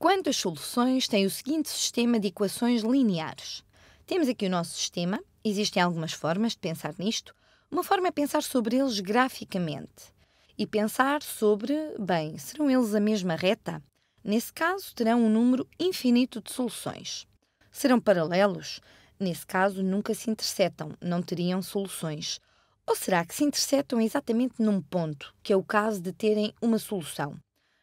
Quantas soluções tem o seguinte sistema de equações lineares? Temos aqui o nosso sistema, existem algumas formas de pensar nisto. Uma forma é pensar sobre eles graficamente e pensar sobre, bem, serão eles a mesma reta? Nesse caso, terão um número infinito de soluções. Serão paralelos? Nesse caso, nunca se interceptam, não teriam soluções. Ou será que se interceptam exatamente num ponto, que é o caso de terem uma solução?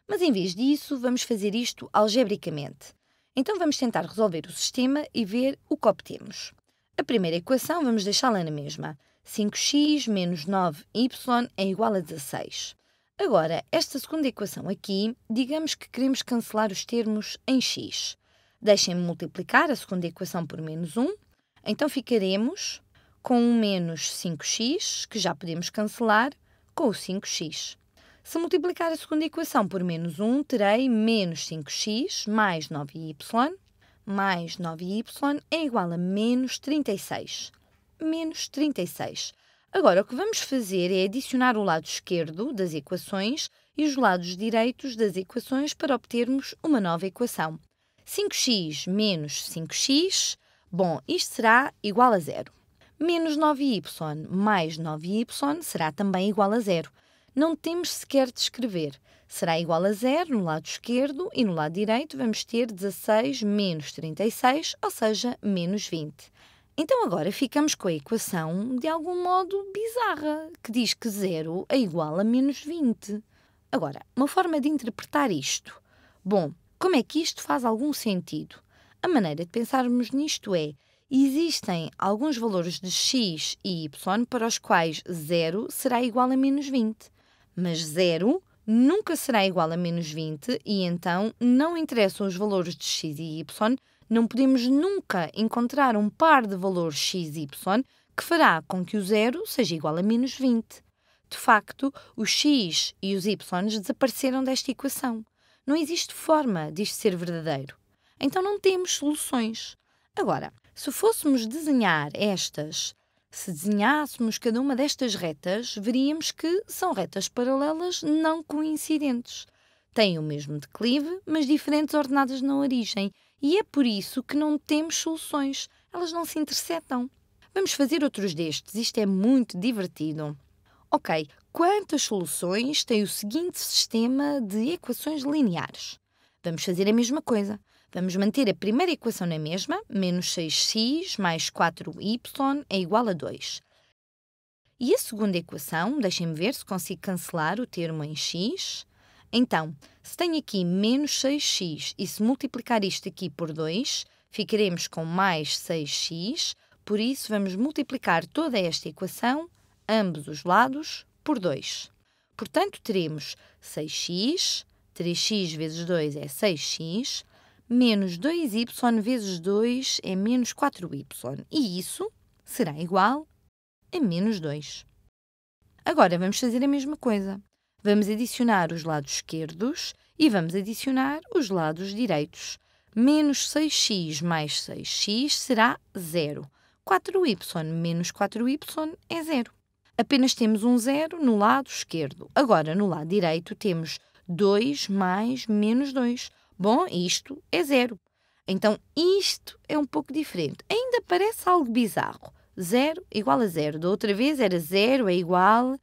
Mas em vez disso, vamos fazer isto algebricamente. Então vamos tentar resolver o sistema e ver o que obtemos. A primeira equação vamos deixá-la na mesma. 5x menos 9y é igual a 16. Agora, esta segunda equação aqui, digamos que queremos cancelar os termos em x. Deixem-me multiplicar a segunda equação por menos 1. Então ficaremos com 1 menos 5x, que já podemos cancelar, com o 5x. Se multiplicar a segunda equação por menos 1, terei menos 5x mais 9y mais 9y é igual a menos 36. Menos 36. Agora, o que vamos fazer é adicionar o lado esquerdo das equações e os lados direitos das equações para obtermos uma nova equação. 5x menos 5x, bom, isto será igual a zero. Menos 9y mais 9y será também igual a zero não temos sequer de escrever. Será igual a zero no lado esquerdo e no lado direito vamos ter 16 menos 36, ou seja, menos 20. Então agora ficamos com a equação de algum modo bizarra, que diz que zero é igual a menos 20. Agora, uma forma de interpretar isto. Bom, como é que isto faz algum sentido? A maneira de pensarmos nisto é: existem alguns valores de x e y para os quais zero será igual a menos 20. Mas zero nunca será igual a menos 20 e então não interessam os valores de x e y, não podemos nunca encontrar um par de valores x e y que fará com que o zero seja igual a menos 20. De facto, os x e os y desapareceram desta equação. Não existe forma disto ser verdadeiro. Então não temos soluções. Agora, se fôssemos desenhar estas se desenhássemos cada uma destas retas, veríamos que são retas paralelas não coincidentes. Têm o mesmo declive, mas diferentes ordenadas na origem, e é por isso que não temos soluções, elas não se interceptam. Vamos fazer outros destes, isto é muito divertido. Ok, quantas soluções tem o seguinte sistema de equações lineares? Vamos fazer a mesma coisa. Vamos manter a primeira equação na mesma, menos 6x mais 4y é igual a 2. E a segunda equação, deixem-me ver se consigo cancelar o termo em x. Então, se tenho aqui menos 6x e se multiplicar isto aqui por 2, ficaremos com mais 6x, por isso vamos multiplicar toda esta equação, ambos os lados, por 2. Portanto, teremos 6x, 3x vezes 2 é 6x, menos 2y vezes 2 é menos 4y, e isso será igual a menos 2. Agora vamos fazer a mesma coisa. Vamos adicionar os lados esquerdos e vamos adicionar os lados direitos. Menos 6x mais 6x será zero. 4y menos 4y é zero. Apenas temos um zero no lado esquerdo. Agora, no lado direito, temos 2 mais menos 2, Bom, isto é zero. Então, isto é um pouco diferente. Ainda parece algo bizarro. Zero igual a zero. Da outra vez era zero é igual...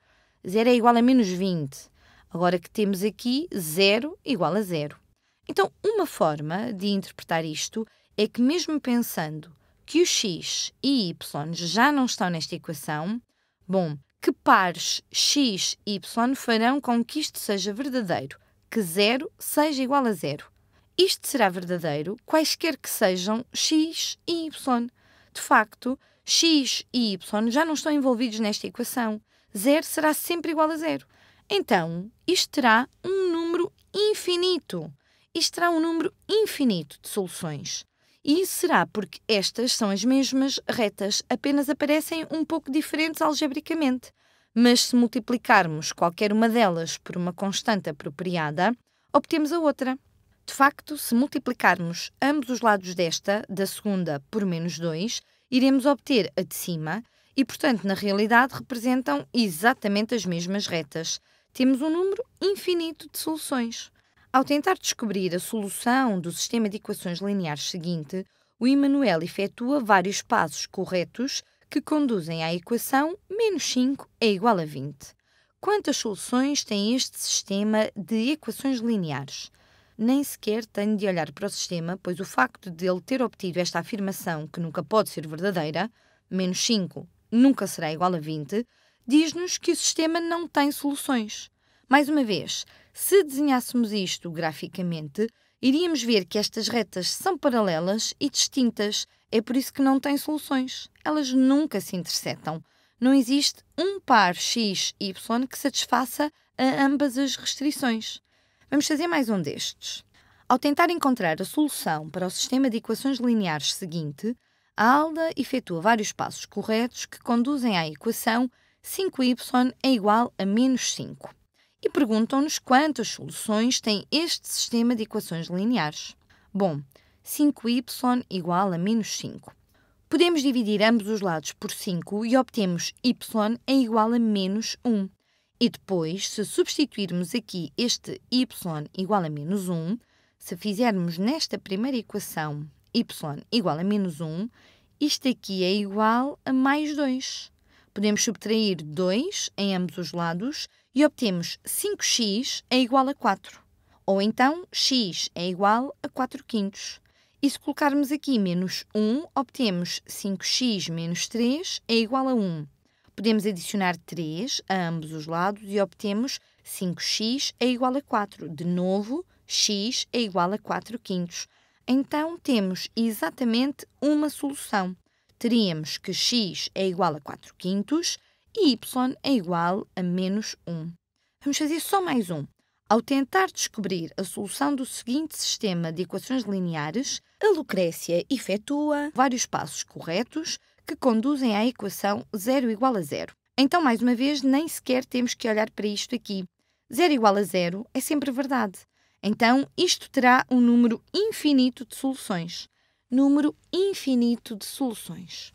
Zero é igual a menos 20. Agora que temos aqui zero igual a zero. Então, uma forma de interpretar isto é que mesmo pensando que o x e y já não estão nesta equação, bom, que pares x e y farão com que isto seja verdadeiro, que zero seja igual a zero. Isto será verdadeiro quaisquer que sejam x e y. De facto, x e y já não estão envolvidos nesta equação. Zero será sempre igual a zero. Então, isto terá um número infinito. Isto terá um número infinito de soluções. E isso será porque estas são as mesmas retas, apenas aparecem um pouco diferentes algebricamente. Mas se multiplicarmos qualquer uma delas por uma constante apropriada, obtemos a outra. De facto, se multiplicarmos ambos os lados desta, da segunda, por menos 2, iremos obter a de cima e, portanto, na realidade representam exatamente as mesmas retas. Temos um número infinito de soluções. Ao tentar descobrir a solução do sistema de equações lineares seguinte, o Emanuel efetua vários passos corretos que conduzem à equação menos 5 é igual a 20. Quantas soluções tem este sistema de equações lineares? nem sequer tenho de olhar para o sistema, pois o facto de ele ter obtido esta afirmação, que nunca pode ser verdadeira, menos 5 nunca será igual a 20, diz-nos que o sistema não tem soluções. Mais uma vez, se desenhássemos isto graficamente, iríamos ver que estas retas são paralelas e distintas. É por isso que não têm soluções. Elas nunca se interceptam. Não existe um par x, y que satisfaça a ambas as restrições. Vamos fazer mais um destes. Ao tentar encontrar a solução para o sistema de equações lineares seguinte, a ALDA efetua vários passos corretos que conduzem à equação 5y é igual a menos 5 e perguntam-nos quantas soluções tem este sistema de equações lineares. Bom, 5y igual a menos 5. Podemos dividir ambos os lados por 5 e obtemos y é igual a menos 1. E depois, se substituirmos aqui este y igual a menos 1, se fizermos nesta primeira equação y igual a menos 1, isto aqui é igual a mais 2. Podemos subtrair 2 em ambos os lados e obtemos 5x é igual a 4. Ou então, x é igual a 4 quintos. E se colocarmos aqui menos 1, obtemos 5x menos 3 é igual a 1. Podemos adicionar 3 a ambos os lados e obtemos 5x é igual a 4. De novo, x é igual a 4 quintos. Então, temos exatamente uma solução. Teríamos que x é igual a 4 quintos e y é igual a menos 1. Vamos fazer só mais um. Ao tentar descobrir a solução do seguinte sistema de equações lineares, a Lucrécia efetua vários passos corretos que conduzem à equação zero igual a zero. Então, mais uma vez, nem sequer temos que olhar para isto aqui. Zero igual a zero é sempre verdade. Então, isto terá um número infinito de soluções. Número infinito de soluções.